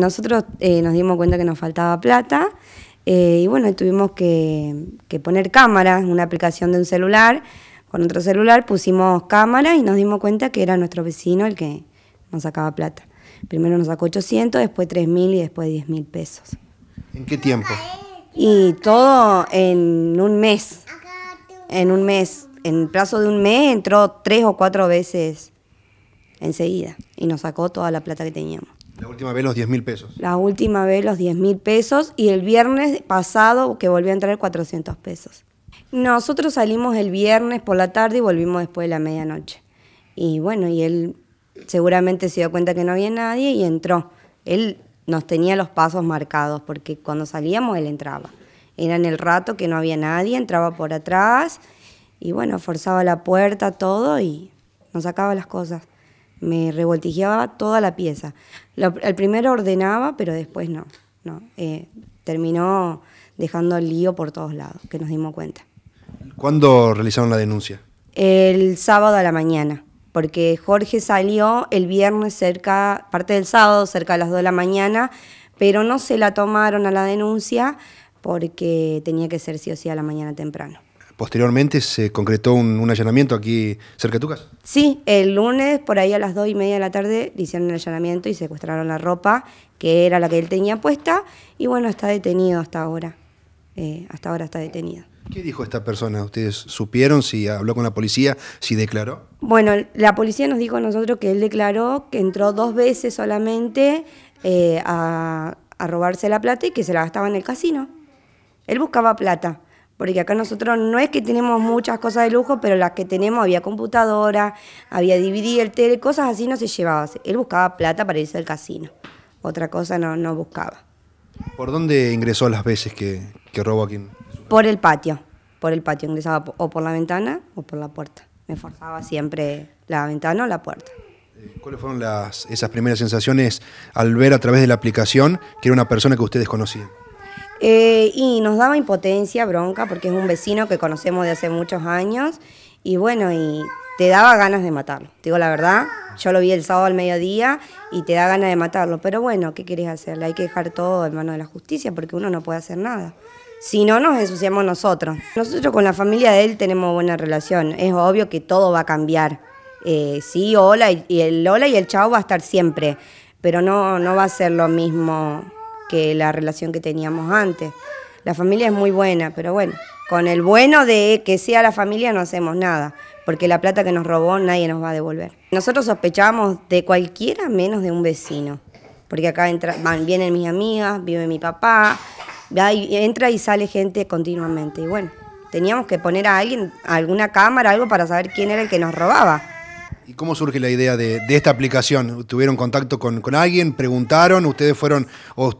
Nosotros eh, nos dimos cuenta que nos faltaba plata eh, y bueno, tuvimos que, que poner cámaras, una aplicación de un celular. Con otro celular pusimos cámara y nos dimos cuenta que era nuestro vecino el que nos sacaba plata. Primero nos sacó 800, después 3.000 y después 10.000 pesos. ¿En qué tiempo? Y todo en un mes. En un mes. En el plazo de un mes entró tres o cuatro veces enseguida y nos sacó toda la plata que teníamos. La última vez los 10 mil pesos. La última vez los 10 mil pesos y el viernes pasado que volvió a entrar 400 pesos. Nosotros salimos el viernes por la tarde y volvimos después de la medianoche. Y bueno, y él seguramente se dio cuenta que no había nadie y entró. Él nos tenía los pasos marcados porque cuando salíamos él entraba. Era en el rato que no había nadie, entraba por atrás y bueno, forzaba la puerta, todo y nos sacaba las cosas me revoltijeaba toda la pieza. Al primero ordenaba, pero después no. no eh, terminó dejando el lío por todos lados, que nos dimos cuenta. ¿Cuándo realizaron la denuncia? El sábado a la mañana, porque Jorge salió el viernes cerca, parte del sábado, cerca a las 2 de la mañana, pero no se la tomaron a la denuncia porque tenía que ser sí o sí a la mañana temprano posteriormente se concretó un, allanamiento aquí cerca de tu casa. Sí, el lunes por ahí a las dos y media de la tarde le hicieron el allanamiento y secuestraron la ropa que era la que él tenía puesta y bueno, está detenido hasta ahora. Eh, hasta ahora está detenido. ¿Qué dijo esta persona? ¿Ustedes supieron si habló con la policía, si declaró? Bueno, la policía nos dijo a nosotros que él declaró que entró dos veces solamente eh, a, a robarse la plata y que se la gastaba en el casino. Él buscaba plata porque acá nosotros no es que tenemos muchas cosas de lujo, pero las que tenemos había computadora, había DVD, el tele, cosas así no se llevaba. Él buscaba plata para irse al casino, otra cosa no, buscaba. ¿Por dónde ingresó las veces que, que robó aquí? Por el patio, por el patio ingresaba o por la ventana o por la puerta. Me forzaba siempre la ventana o la puerta. Eh, ¿Cuáles fueron las, esas primeras sensaciones al ver a través de la aplicación que era una persona que ustedes conocían? Eh, y nos daba impotencia, bronca, porque es un vecino que conocemos de hace muchos años. Y bueno, y te daba ganas de matarlo. Te digo la verdad, yo lo vi el sábado al mediodía y te da ganas de matarlo. Pero bueno, ¿qué querés hacerle? Hay que dejar todo en manos de la justicia porque uno no puede hacer nada. Si no, nos ensuciamos nosotros. Nosotros con la familia de él tenemos buena relación. Es obvio que todo va a cambiar. Eh, sí, hola y, el hola y el chao va a estar siempre, pero no, no va a ser lo mismo que la relación que teníamos antes. La familia es muy buena, pero bueno, con el bueno de que sea la familia no hacemos nada, porque la plata que nos robó nadie nos va a devolver. Nosotros sospechamos de cualquiera menos de un vecino, porque acá entra, vienen mis amigas, vive mi papá, entra y sale gente continuamente. Y bueno, teníamos que poner a alguien, a alguna cámara, algo para saber quién era el que nos robaba cómo surge la idea de, esta aplicación? ¿Tuvieron contacto con, alguien? ¿Preguntaron? ¿Ustedes fueron o,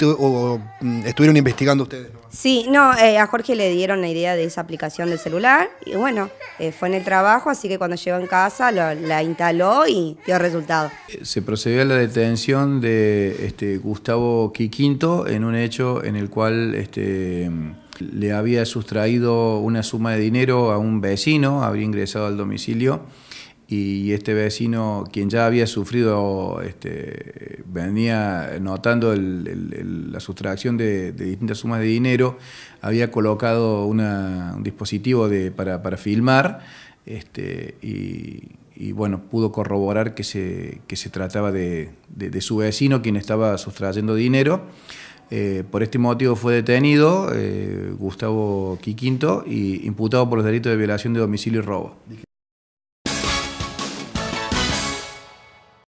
mm, estuvieron investigando ustedes? Sí, no, eh, a Jorge le dieron la idea de esa aplicación del celular y bueno, eh, fue en el trabajo, así que cuando llegó en casa la instaló y dio resultado. Eh, se procedió a la detención de este, Gustavo Quiquinto en un hecho en el cual este, le había sustraído una suma de dinero a un vecino, había ingresado al domicilio y este vecino, quien ya había sufrido, este, venía notando la sustracción de, distintas sumas de dinero, había colocado un dispositivo para, filmar este, y, bueno, pudo corroborar que se, se trataba de, su vecino quien estaba sustrayendo dinero. Eh, por este motivo fue detenido eh, Gustavo Quiquinto y imputado por los delitos de violación de domicilio y robo.